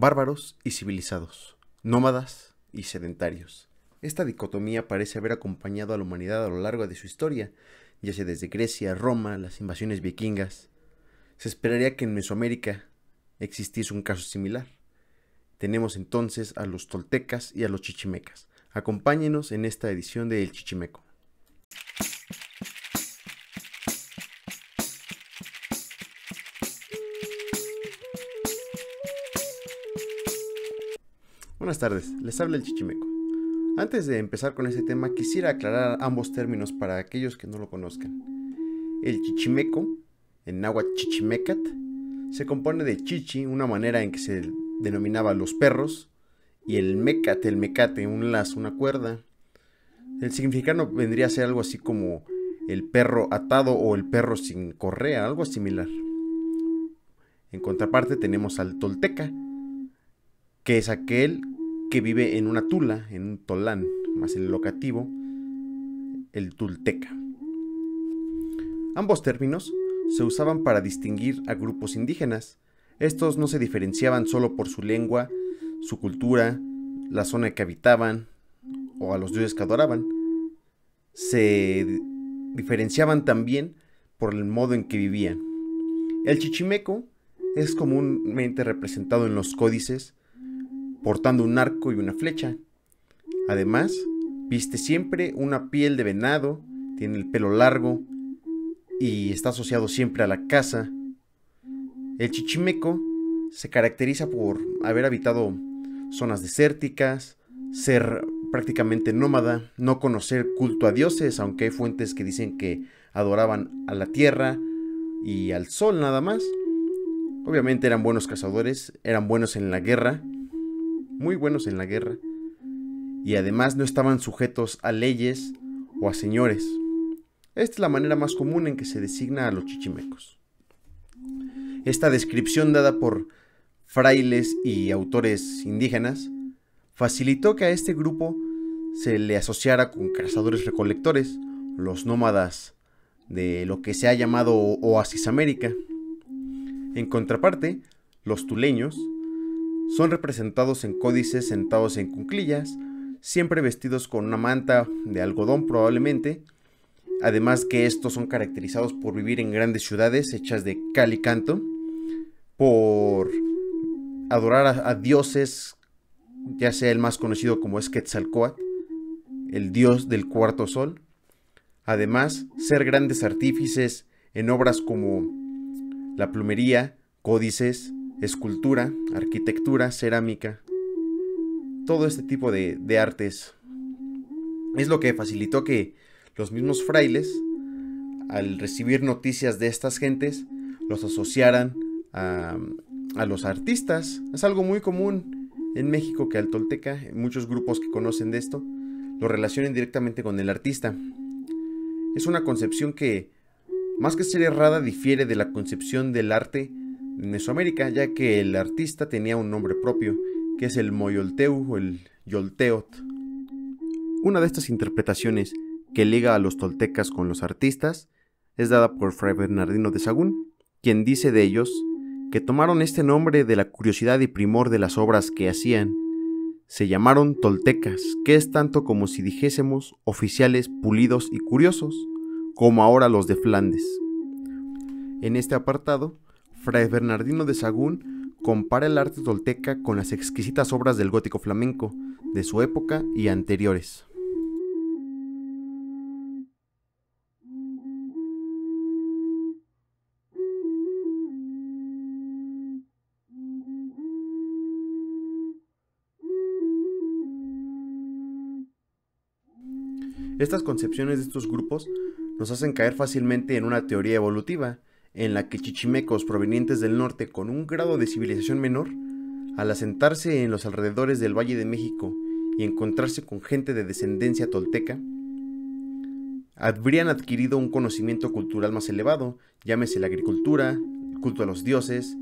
bárbaros y civilizados, nómadas y sedentarios. Esta dicotomía parece haber acompañado a la humanidad a lo largo de su historia, ya sea desde Grecia, Roma, las invasiones vikingas. Se esperaría que en Mesoamérica existiese un caso similar. Tenemos entonces a los toltecas y a los chichimecas. Acompáñenos en esta edición de El Chichimeco. Buenas tardes, les habla el Chichimeco. Antes de empezar con ese tema, quisiera aclarar ambos términos para aquellos que no lo conozcan. El Chichimeco, en náhuatl Chichimecat, se compone de chichi, una manera en que se denominaba los perros, y el mecate, el mecate, un lazo, una cuerda. El significado vendría a ser algo así como el perro atado o el perro sin correa, algo similar. En contraparte tenemos al tolteca, que es aquel que vive en una tula, en un tolán, más el locativo, el tulteca. Ambos términos se usaban para distinguir a grupos indígenas. Estos no se diferenciaban solo por su lengua, su cultura, la zona que habitaban o a los dioses que adoraban. Se diferenciaban también por el modo en que vivían. El chichimeco es comúnmente representado en los códices portando un arco y una flecha. Además, viste siempre una piel de venado, tiene el pelo largo y está asociado siempre a la caza. El chichimeco se caracteriza por haber habitado zonas desérticas, ser prácticamente nómada, no conocer culto a dioses, aunque hay fuentes que dicen que adoraban a la tierra y al sol nada más. Obviamente eran buenos cazadores, eran buenos en la guerra muy buenos en la guerra, y además no estaban sujetos a leyes o a señores. Esta es la manera más común en que se designa a los chichimecos. Esta descripción dada por frailes y autores indígenas facilitó que a este grupo se le asociara con cazadores recolectores, los nómadas de lo que se ha llamado Oasis América. En contraparte, los tuleños son representados en códices sentados en cunclillas, siempre vestidos con una manta de algodón probablemente, además que estos son caracterizados por vivir en grandes ciudades hechas de cal y canto, por adorar a, dioses, ya sea el más conocido como es Quetzalcoatl, el dios del cuarto sol, además ser grandes artífices en obras como la plumería, códices, escultura, arquitectura, cerámica, todo este tipo de, artes. Es lo que facilitó que los mismos frailes, al recibir noticias de estas gentes, los asociaran a, a los artistas. Es algo muy común en México que al tolteca, muchos grupos que conocen de esto, lo relacionen directamente con el artista. Es una concepción que, más que ser errada, difiere de la concepción del arte Mesoamérica, ya que el artista tenía un nombre propio, que es el Moyolteu o el Yolteot. Una de estas interpretaciones que liga a los toltecas con los artistas es dada por Fray Bernardino de Sagún, quien dice de ellos que tomaron este nombre de la curiosidad y primor de las obras que hacían. Se llamaron toltecas, que es tanto como si dijésemos oficiales pulidos y curiosos, como ahora los de Flandes. En este apartado Fray Bernardino de Sagún compara el arte tolteca con las exquisitas obras del gótico flamenco de su época y anteriores. Estas concepciones de estos grupos nos hacen caer fácilmente en una teoría evolutiva, en la que chichimecos provenientes del norte con un grado de civilización menor, al asentarse en los alrededores del Valle de México y encontrarse con gente de descendencia tolteca, habrían adquirido un conocimiento cultural más elevado, llámese la agricultura, el culto a los dioses,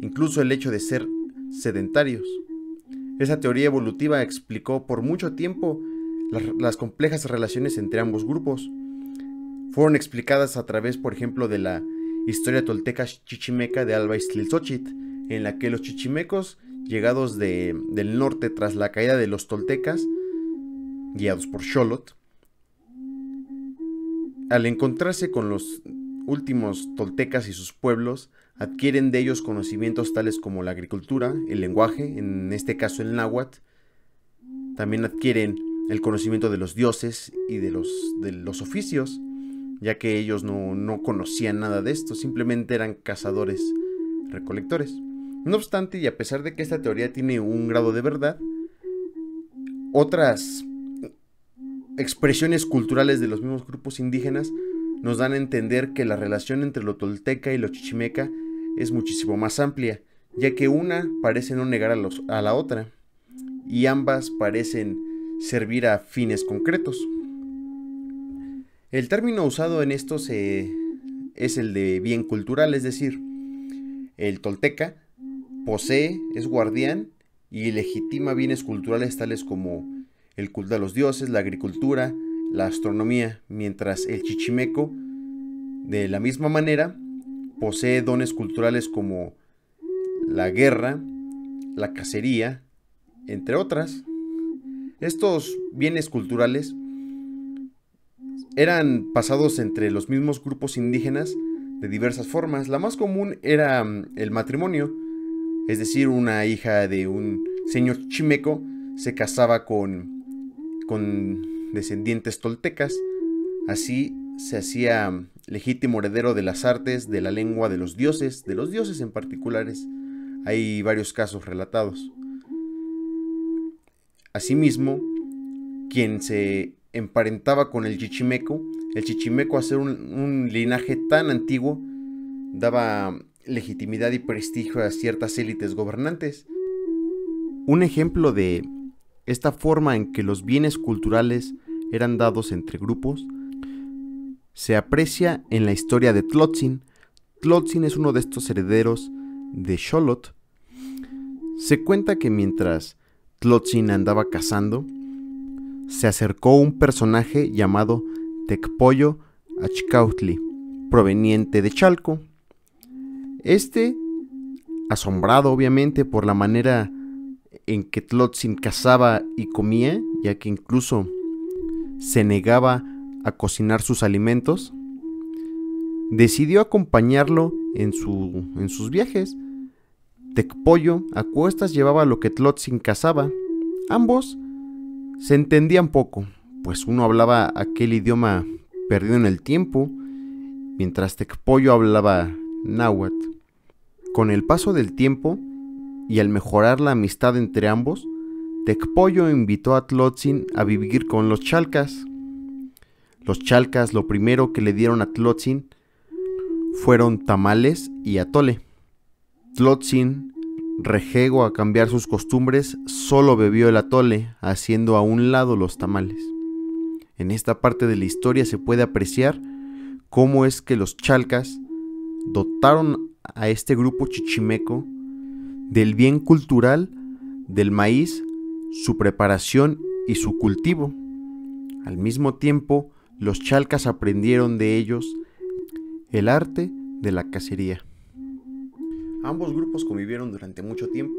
incluso el hecho de ser sedentarios. Esa teoría evolutiva explicó por mucho tiempo las, las complejas relaciones entre ambos grupos, fueron explicadas a través, por ejemplo, de la historia tolteca chichimeca de Alba en la que los chichimecos, llegados del norte tras la caída de los toltecas, guiados por Xolot, al encontrarse con los últimos toltecas y sus pueblos, adquieren de ellos conocimientos tales como la agricultura, el lenguaje, en este caso el náhuatl, también adquieren el conocimiento de los dioses y de los oficios, ya que ellos no, conocían nada de esto, simplemente eran cazadores recolectores. No obstante, y a pesar de que esta teoría tiene un grado de verdad, otras expresiones culturales de los mismos grupos indígenas nos dan a entender que la relación entre lo tolteca y lo chichimeca es muchísimo más amplia, ya que una parece no negar a la otra, y ambas parecen servir a fines concretos. El término usado en esto es el de bien cultural, es decir, el tolteca posee, es guardián y legitima bienes culturales tales como el culto a los dioses, la agricultura, la astronomía, mientras el chichimeco, de la misma manera, posee dones culturales como la guerra, la cacería, entre otras. Estos bienes culturales eran pasados entre los mismos grupos indígenas de diversas formas. La más común era mm, el matrimonio, es decir, una hija de un señor chimeco se casaba con, con descendientes toltecas, así se hacía mm, legítimo heredero de las artes, de la lengua, de los dioses, de los dioses en particulares. Hay varios casos relatados. Asimismo, quien se emparentaba con el chichimeco. El chichimeco, hacer ser un, linaje tan antiguo, daba legitimidad y prestigio a ciertas élites gobernantes. Un ejemplo de esta forma en que los bienes culturales eran dados entre grupos se aprecia en la historia de Tlotzin. Tlotzin es uno de estos herederos de Sholot. Se cuenta que mientras Tlotzin andaba cazando, se acercó un personaje llamado Tecpollo Achcautli, proveniente de Chalco. Este, asombrado obviamente por la manera en que Tlotzin cazaba y comía, ya que incluso se negaba a cocinar sus alimentos, decidió acompañarlo en, su, en sus viajes. Tecpollo a cuestas llevaba lo que Tlotzin cazaba. Ambos se entendían poco, pues uno hablaba aquel idioma perdido en el tiempo, mientras Tecpollo hablaba náhuatl. Con el paso del tiempo y al mejorar la amistad entre ambos, Tecpollo invitó a Tlotzin a vivir con los chalcas. Los chalcas lo primero que le dieron a Tlotzin fueron tamales y atole. Tlotzin Rejego a cambiar sus costumbres, solo bebió el atole, haciendo a un lado los tamales. En esta parte de la historia se puede apreciar cómo es que los chalcas dotaron a este grupo chichimeco del bien cultural del maíz, su preparación y su cultivo. Al mismo tiempo, los chalcas aprendieron de ellos el arte de la cacería. Ambos grupos convivieron durante mucho tiempo,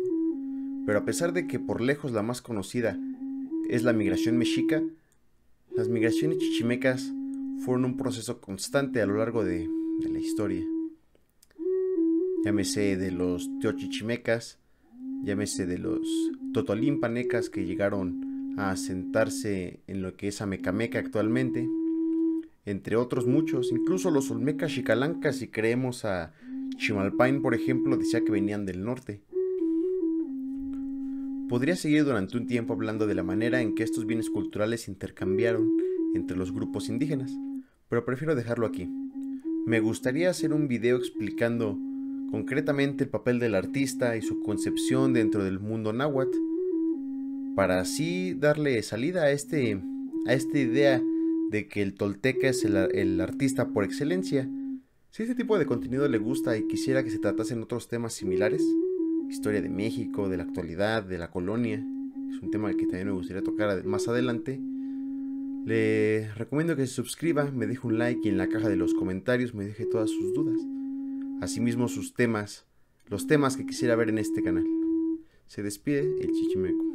pero a pesar de que por lejos la más conocida es la migración mexica, las migraciones chichimecas fueron un proceso constante a lo largo de, la historia. Llámese de los teochichimecas, llámese de los totolimpanecas que llegaron a asentarse en lo que es Amecameca actualmente, entre otros muchos, incluso los olmecas chicalancas si creemos a Chimalpain, por ejemplo, decía que venían del norte. Podría seguir durante un tiempo hablando de la manera en que estos bienes culturales se intercambiaron entre los grupos indígenas, pero prefiero dejarlo aquí. Me gustaría hacer un video explicando concretamente el papel del artista y su concepción dentro del mundo náhuatl, para así darle salida a, este, a esta idea de que el tolteca es el artista por excelencia, si este tipo de contenido le gusta y quisiera que se tratasen otros temas similares, historia de México, de la actualidad, de la colonia, es un tema que también me gustaría tocar más adelante, le recomiendo que se suscriba, me deje un like y en la caja de los comentarios me deje todas sus dudas. Asimismo sus temas, los temas que quisiera ver en este canal. Se despide el Chichimeco.